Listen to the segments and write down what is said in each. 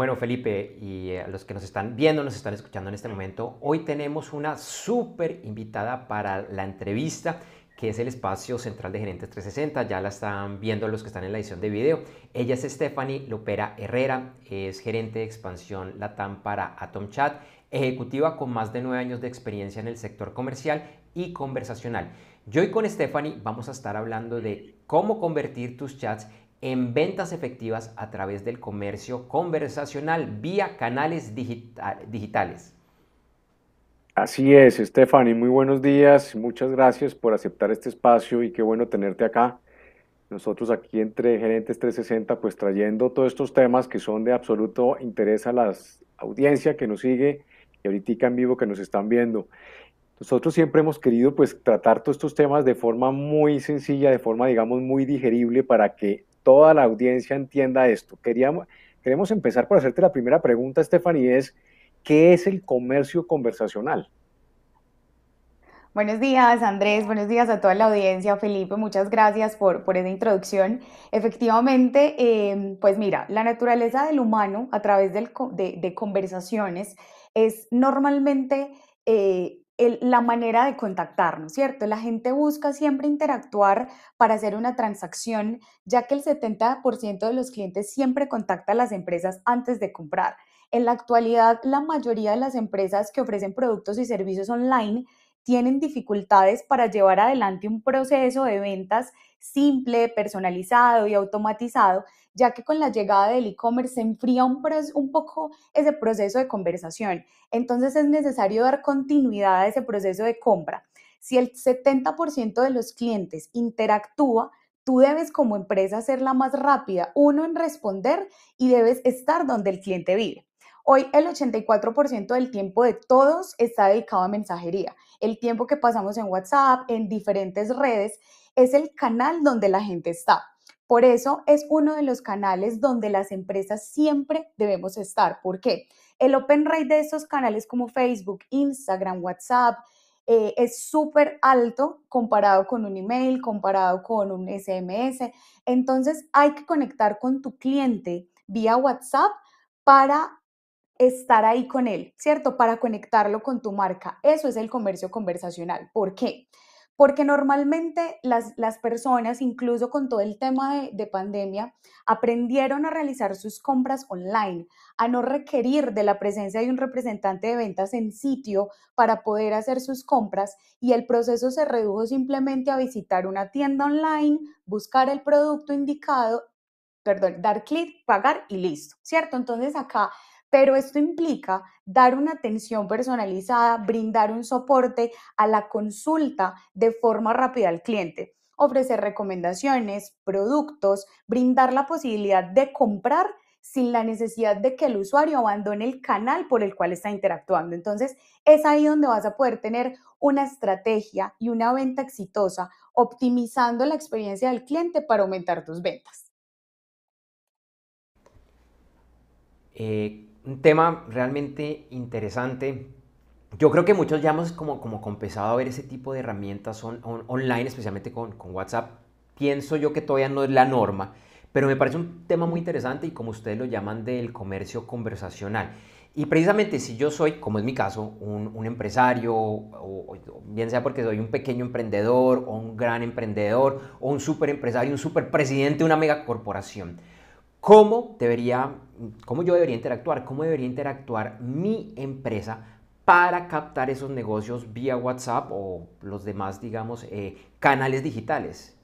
Bueno, Felipe, y eh, a los que nos están viendo, nos están escuchando en este momento, hoy tenemos una súper invitada para la entrevista que es el espacio central de Gerentes 360. Ya la están viendo los que están en la edición de video. Ella es Stephanie Lopera Herrera, es gerente de expansión Latam para AtomChat, ejecutiva con más de nueve años de experiencia en el sector comercial y conversacional. Yo y con Stephanie vamos a estar hablando de cómo convertir tus chats en ventas efectivas a través del comercio conversacional vía canales digitales. Así es, Stephanie, muy buenos días, muchas gracias por aceptar este espacio y qué bueno tenerte acá. Nosotros aquí entre Gerentes 360, pues trayendo todos estos temas que son de absoluto interés a la audiencia que nos sigue y ahorita en vivo que nos están viendo. Nosotros siempre hemos querido pues tratar todos estos temas de forma muy sencilla, de forma digamos muy digerible para que toda la audiencia entienda esto. Queríamos, queremos empezar por hacerte la primera pregunta, Stephanie, es ¿qué es el comercio conversacional? Buenos días, Andrés. Buenos días a toda la audiencia. Felipe, muchas gracias por, esa introducción. Efectivamente, em, pues mira, la naturaleza del humano a través de, conversaciones es normalmente eh, la manera de contactarnos, ¿cierto? La gente busca siempre interactuar para hacer una transacción, ya que el 70% de los clientes siempre contacta a las empresas antes de comprar. En la actualidad, la mayoría de las empresas que ofrecen productos y servicios online tienen dificultades para llevar adelante un proceso de ventas simple, personalizado y automatizado, ya que con la llegada del e-commerce se enfría un, poco ese proceso de conversación. Entonces es necesario dar continuidad a ese proceso de compra. Si el 70% de los clientes interactúa, tú debes como empresa ser la más rápida, uno en responder y debes estar donde el cliente vive. Hoy el 84% del tiempo de todos está dedicado a mensajería. El tiempo que pasamos en WhatsApp, en diferentes redes, es el canal donde la gente está. Por eso es uno de los canales donde las empresas siempre debemos estar. ¿Por qué? El open rate de esos canales como Facebook, Instagram, WhatsApp, eh, es súper alto comparado con un email, comparado con un SMS. Entonces hay que conectar con tu cliente vía WhatsApp para estar ahí con él, ¿cierto? Para conectarlo con tu marca. Eso es el comercio conversacional. ¿Por qué? Porque normalmente las, personas, incluso con todo el tema de, de pandemia, aprendieron a realizar sus compras online, a no requerir de la presencia de un representante de ventas en sitio para poder hacer sus compras y el proceso se redujo simplemente a visitar una tienda online, buscar el producto indicado perdón, dar clic, pagar y listo, ¿cierto? Entonces acá pero esto implica dar una atención personalizada, brindar un soporte a la consulta de forma rápida al cliente, ofrecer recomendaciones, productos, brindar la posibilidad de comprar sin la necesidad de que el usuario abandone el canal por el cual está interactuando. Entonces, es ahí donde vas a poder tener una estrategia y una venta exitosa, optimizando la experiencia del cliente para aumentar tus ventas. Eh, un tema realmente interesante. Yo creo que muchos ya hemos como, como a ver ese tipo de herramientas online, especialmente con, WhatsApp. Pienso yo que todavía no es la norma, pero me parece un tema muy interesante y como ustedes lo llaman del comercio conversacional. Y precisamente si yo soy, como es mi caso, un, empresario, o, bien sea porque soy un pequeño emprendedor o un gran emprendedor o un super empresario, un super presidente de una megacorporación, cómo debería, cómo yo debería interactuar, cómo debería interactuar mi empresa para captar esos negocios vía WhatsApp o los demás, digamos, eh, canales digitales.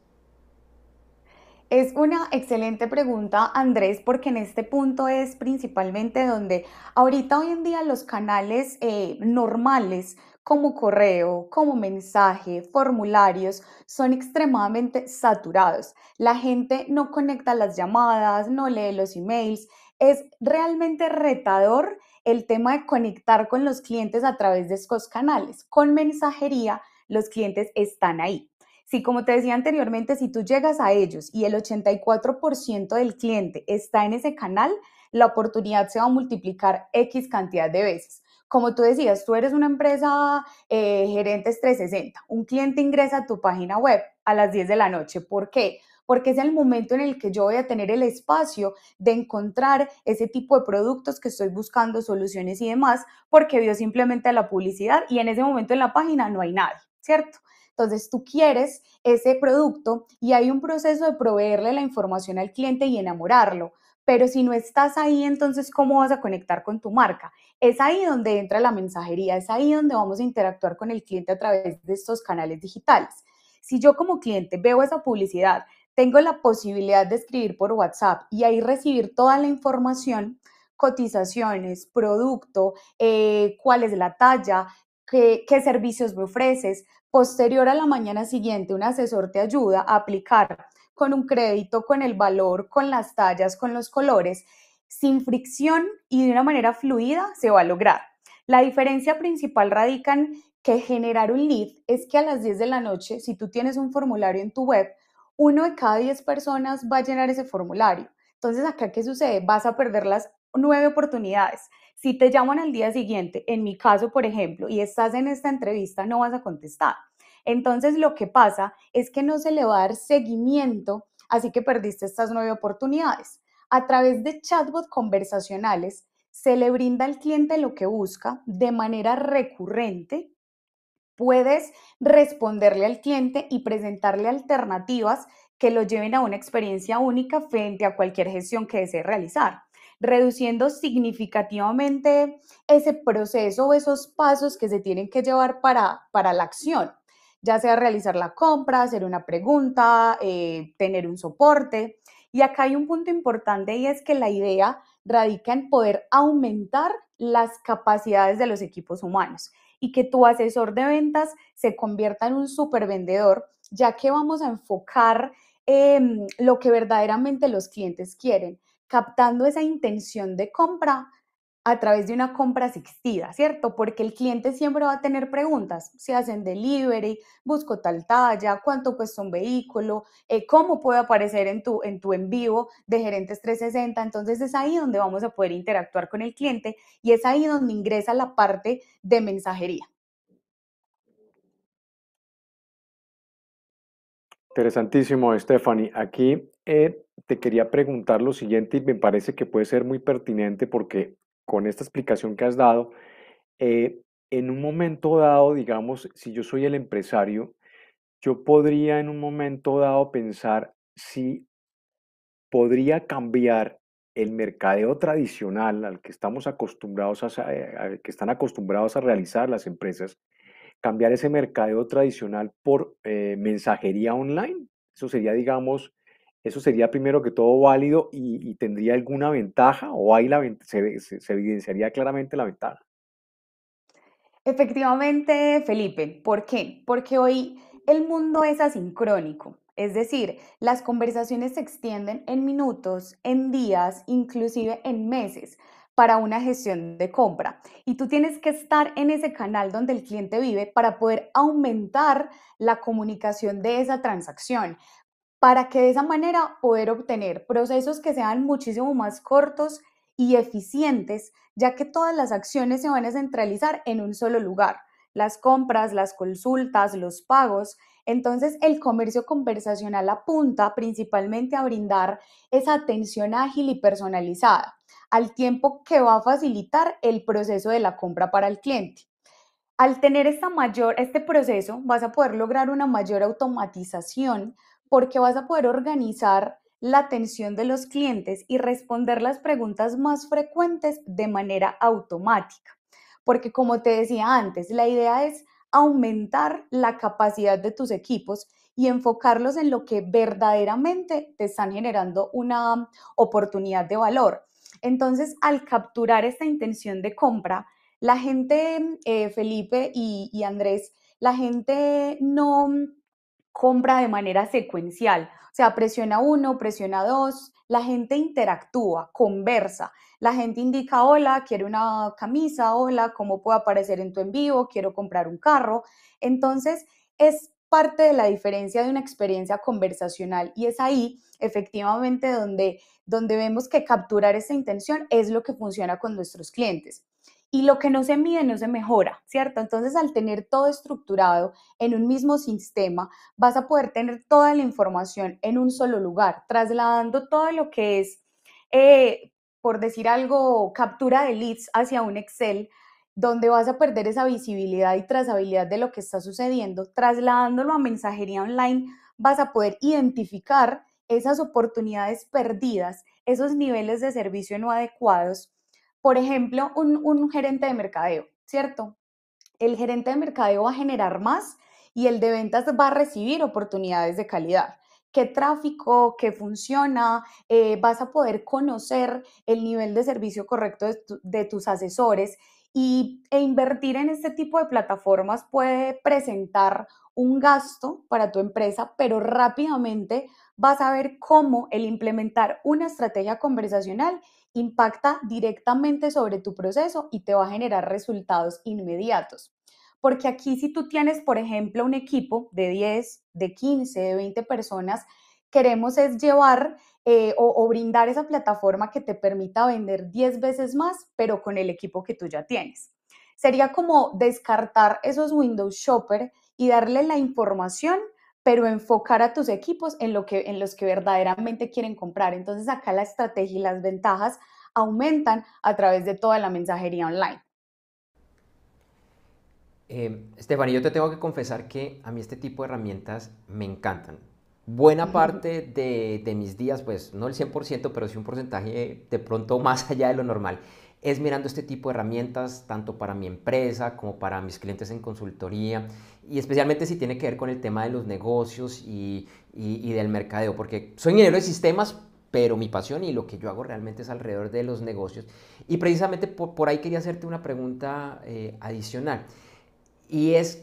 Es una excelente pregunta, Andrés, porque en este punto es principalmente donde ahorita hoy en día los canales eh, normales como correo, como mensaje, formularios, son extremadamente saturados. La gente no conecta las llamadas, no lee los emails. Es realmente retador el tema de conectar con los clientes a través de estos canales. Con mensajería, los clientes están ahí. Si, como te decía anteriormente, si tú llegas a ellos y el 84% del cliente está en ese canal, la oportunidad se va a multiplicar X cantidad de veces como tú decías, tú eres una empresa eh, gerentes 360, un cliente ingresa a tu página web a las 10 de la noche. ¿Por qué? Porque es el momento en el que yo voy a tener el espacio de encontrar ese tipo de productos que estoy buscando, soluciones y demás, porque vio simplemente la publicidad y en ese momento en la página no hay nadie, ¿cierto? Entonces tú quieres ese producto y hay un proceso de proveerle la información al cliente y enamorarlo pero si no estás ahí, entonces, ¿cómo vas a conectar con tu marca? Es ahí donde entra la mensajería, es ahí donde vamos a interactuar con el cliente a través de estos canales digitales. Si yo como cliente veo esa publicidad, tengo la posibilidad de escribir por WhatsApp y ahí recibir toda la información, cotizaciones, producto, eh, cuál es la talla, qué servicios me ofreces. Posterior a la mañana siguiente, un asesor te ayuda a aplicar con un crédito, con el valor, con las tallas, con los colores, sin fricción y de una manera fluida se va a lograr. La diferencia principal radica en que generar un lead es que a las 10 de la noche, si tú tienes un formulario en tu web, uno de cada 10 personas va a llenar ese formulario. Entonces, acá, ¿qué sucede? Vas a perder las nueve oportunidades. Si te llaman al día siguiente, en mi caso, por ejemplo, y estás en esta entrevista, no vas a contestar. Entonces lo que pasa es que no se le va a dar seguimiento, así que perdiste estas nueve oportunidades. A través de chatbots conversacionales se le brinda al cliente lo que busca de manera recurrente. Puedes responderle al cliente y presentarle alternativas que lo lleven a una experiencia única frente a cualquier gestión que desee realizar reduciendo significativamente ese proceso o esos pasos que se tienen que llevar para la acción ya sea realizar la compra, hacer una pregunta, eh, tener un soporte. Y acá hay un punto importante y es que la idea radica en poder aumentar las capacidades de los equipos humanos y que tu asesor de ventas se convierta en un supervendedor, ya que vamos a enfocar em, lo que verdaderamente los clientes quieren, captando esa intención de compra a través de una compra asistida, ¿cierto? Porque el cliente siempre va a tener preguntas, ¿Se hacen delivery, busco tal talla, cuánto cuesta un vehículo, eh, cómo puede aparecer en tu, en vivo de Gerentes 360. Entonces es ahí donde vamos a poder interactuar con el cliente y es ahí donde ingresa la parte de mensajería. Interesantísimo, Stephanie. Aquí eh, te quería preguntar lo siguiente y me parece que puede ser muy pertinente porque con esta explicación que has dado, eh, en un momento dado, digamos, si yo soy el empresario, yo podría en un momento dado pensar si podría cambiar el mercadeo tradicional al que estamos acostumbrados a, eh, que están acostumbrados a realizar las empresas, cambiar ese mercadeo tradicional por eh, mensajería online. Eso sería, digamos, eso sería primero que todo válido y, tendría alguna ventaja o ahí la, se, se evidenciaría claramente la ventaja. Efectivamente, Felipe. ¿Por qué? Porque hoy el mundo es asincrónico. Es decir, las conversaciones se extienden en minutos, en días, inclusive en meses para una gestión de compra. Y tú tienes que estar en ese canal donde el cliente vive para poder aumentar la comunicación de esa transacción para que de esa manera poder obtener procesos que sean muchísimo más cortos y eficientes, ya que todas las acciones se van a centralizar en un solo lugar, las compras, las consultas, los pagos. Entonces, el comercio conversacional apunta principalmente a brindar esa atención ágil y personalizada, al tiempo que va a facilitar el proceso de la compra para el cliente. Al tener esta mayor, este proceso, vas a poder lograr una mayor automatización porque vas a poder organizar la atención de los clientes y responder las preguntas más frecuentes de manera automática. Porque como te decía antes, la idea es aumentar la capacidad de tus equipos y enfocarlos en lo que verdaderamente te están generando una oportunidad de valor. Entonces, al capturar esta intención de compra, la gente, eh, Felipe y Andrés, la gente no compra de manera secuencial. O sea, presiona uno, presiona dos, la gente interactúa, conversa. La gente indica, hola, quiero una camisa, hola, ¿cómo puedo aparecer en tu en vivo? Quiero comprar un carro. Entonces, es parte de la diferencia de una experiencia conversacional y es ahí efectivamente donde, donde vemos que capturar esa intención es lo que funciona con nuestros clientes y lo que no se mide no se mejora, ¿cierto? Entonces, al tener todo estructurado en un mismo sistema, vas a poder tener toda la información en un solo lugar, trasladando todo lo que es, eh, por decir algo, captura de leads hacia un Excel donde vas a perder esa visibilidad y trazabilidad de lo que está sucediendo, trasladándolo a mensajería online, vas a poder identificar esas oportunidades perdidas, esos niveles de servicio no adecuados por ejemplo, un, gerente de mercadeo, ¿cierto? El gerente de mercadeo va a generar más y el de ventas va a recibir oportunidades de calidad qué tráfico, qué funciona, eh, vas a poder conocer el nivel de servicio correcto de, tus asesores e invertir en este tipo de plataformas puede presentar un gasto para tu empresa, pero rápidamente vas a ver cómo el implementar una estrategia conversacional impacta directamente sobre tu proceso y te va a generar resultados inmediatos. Porque aquí si tú tienes, por ejemplo, un equipo de 10, de 15, de 20 personas, queremos es llevar eh, o, o, brindar esa plataforma que te permita vender 10 veces más, pero con el equipo que tú ya tienes. Sería como descartar esos Windows Shopper y darle la información pero enfocar a tus equipos en, lo que, en los que verdaderamente quieren comprar. Entonces acá la estrategia y las ventajas aumentan a través de toda la mensajería online. Eh, em, Estefan, yo te tengo que confesar que a mí este tipo de herramientas me encantan. Buena parte de mis días, pues no el 100%, pero sí un porcentaje de pronto más allá de lo normal, es mirando este tipo de herramientas, tanto para mi empresa como para mis clientes en consultoría, y especialmente si tiene que ver con el tema de los negocios y, del mercadeo, porque soy ingeniero de sistemas, pero mi pasión y lo que yo hago realmente es alrededor de los negocios. Y precisamente por, ahí quería hacerte una pregunta eh, adicional, y es,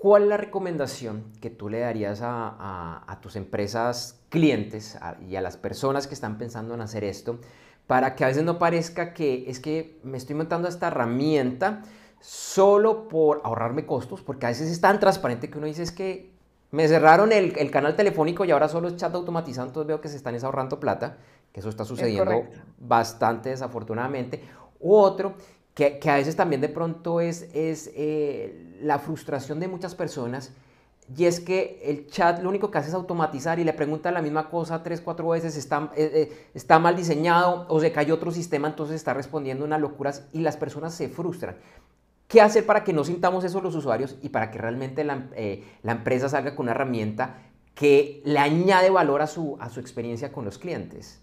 ¿cuál es la recomendación que tú le darías a, tus empresas clientes y a las personas que están pensando en hacer esto? para que a veces no parezca que es que me estoy montando esta herramienta solo por ahorrarme costos, porque a veces es tan transparente que uno dice es que me cerraron el, canal telefónico y ahora solo es chat automatizado, entonces veo que se están ahorrando plata, que eso está sucediendo bastante desafortunadamente. U otro, que, a veces también de pronto es, es eh, la frustración de muchas personas y es que el chat lo único que hace es automatizar y le pregunta la misma cosa tres, cuatro veces, está, eh, eh, mal diseñado o se cayó otro sistema, entonces está respondiendo unas locuras y las personas se frustran. ¿Qué hacer para que no sintamos eso los usuarios y para que realmente la, eh, empresa salga con una herramienta que le añade valor a su, a su experiencia con los clientes?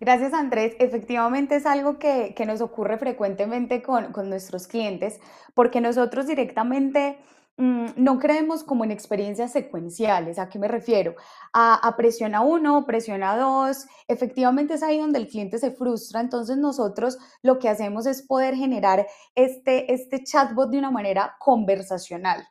Gracias Andrés. Efectivamente es algo que, nos ocurre frecuentemente con nuestros clientes porque nosotros directamente Mm, no creemos como en experiencias secuenciales. ¿A qué me refiero? A, a uno, presión a dos, Efectivamente es ahí donde el cliente se frustra. Entonces nosotros lo que hacemos es poder generar este, este chatbot de una manera conversacional.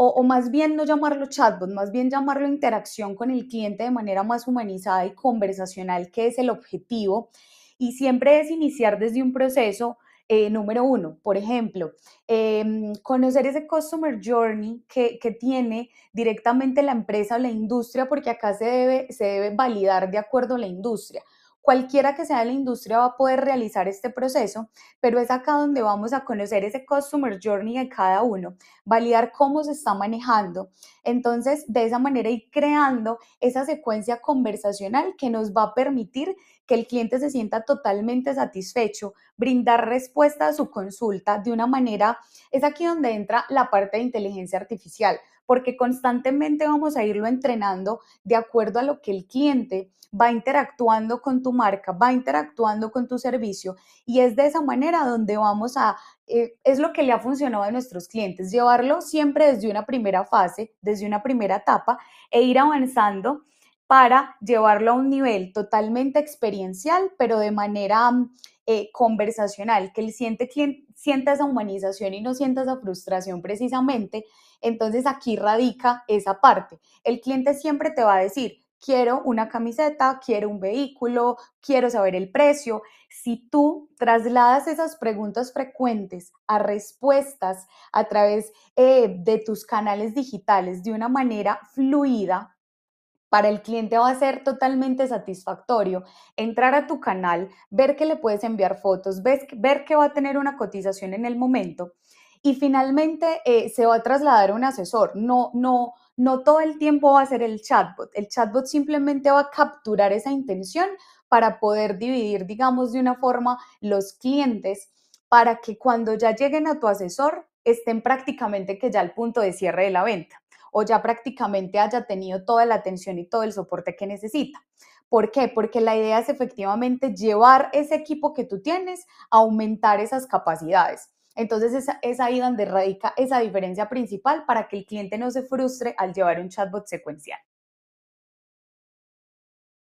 o, más bien no llamarlo chatbot, más bien llamarlo interacción con el cliente de manera más humanizada y conversacional, que es el objetivo. Y siempre es iniciar desde un proceso eh, número uno, por ejemplo, em, conocer ese customer journey que, que, tiene directamente la empresa o la industria, porque acá se debe, se debe validar de acuerdo a la industria. Cualquiera que sea de la industria va a poder realizar este proceso, pero es acá donde vamos a conocer ese customer journey de cada uno, validar cómo se está manejando. Entonces, de esa manera ir creando esa secuencia conversacional que nos va a permitir que el cliente se sienta totalmente satisfecho, brindar respuesta a su consulta de una manera, es aquí donde entra la parte de inteligencia artificial porque constantemente vamos a irlo entrenando de acuerdo a lo que el cliente va interactuando con tu marca, va interactuando con tu servicio y es de esa manera donde vamos a, eh, es lo que le ha funcionado a nuestros clientes, llevarlo siempre desde una primera fase, desde una primera etapa e ir avanzando para llevarlo a un nivel totalmente experiencial, pero de manera mm, eh, conversacional, que el cliente, sienta esa humanización y no sienta esa frustración precisamente. Entonces aquí radica esa parte. El cliente siempre te va a decir, quiero una camiseta, quiero un vehículo, quiero saber el precio. Si tú trasladas esas preguntas frecuentes a respuestas a través eh, de tus canales digitales de una manera fluida, para el cliente va a ser totalmente satisfactorio entrar a tu canal, ver que le puedes enviar fotos, ver que va a tener una cotización en el momento y finalmente eh, se va a trasladar a un asesor. No, no, no todo el tiempo va a ser el chatbot. El chatbot simplemente va a capturar esa intención para poder dividir, digamos, de una forma los clientes para que cuando ya lleguen a tu asesor estén prácticamente que ya al punto de cierre de la venta o ya prácticamente haya tenido toda la atención y todo el soporte que necesita. ¿Por qué? Porque la idea es efectivamente llevar ese equipo que tú tienes a aumentar esas capacidades. Entonces es, ahí donde radica esa diferencia principal para que el cliente no se frustre al llevar un chatbot secuencial.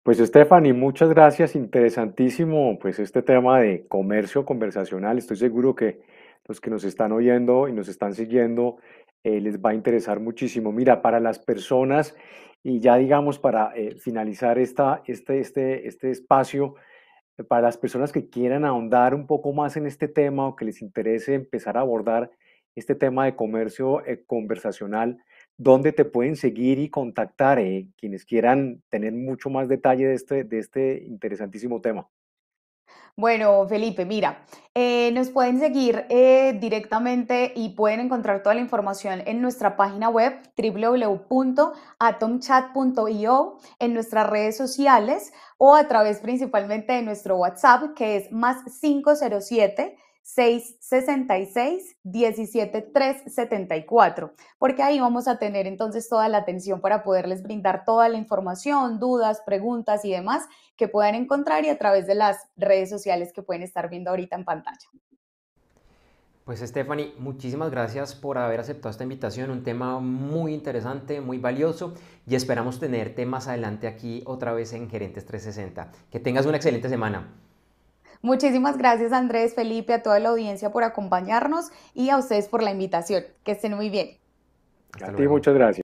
Pues Stephanie, muchas gracias, interesantísimo pues este tema de comercio conversacional. Estoy seguro que los que nos están oyendo y nos están siguiendo eh, les va a interesar muchísimo. Mira, para las personas, y ya digamos para eh, finalizar este, este, este espacio, eh, para las personas que quieran ahondar un poco más en este tema o que les interese empezar a abordar este tema de comercio conversacional, ¿dónde te pueden seguir y contactar quienes quieran tener mucho más detalle de este, de este interesantísimo tema? Bueno, Felipe, mira, eh, nos pueden seguir eh, directamente y pueden encontrar toda la información en nuestra página web www.atomchat.io, en nuestras redes sociales o a través principalmente de nuestro WhatsApp que es más 507 666 17374, porque ahí vamos a tener entonces toda la atención para poderles brindar toda la información, dudas, preguntas y demás que puedan encontrar y a través de las redes sociales que pueden estar viendo ahorita en pantalla. Pues Stephanie, muchísimas gracias por haber aceptado esta invitación, un tema muy interesante, muy valioso y esperamos tenerte más adelante aquí otra vez en Gerentes 360. Que tengas una excelente semana. Muchísimas gracias Andrés, Felipe, a toda la audiencia por acompañarnos y a ustedes por la invitación. Que estén muy bien. a ti, muchas gracias.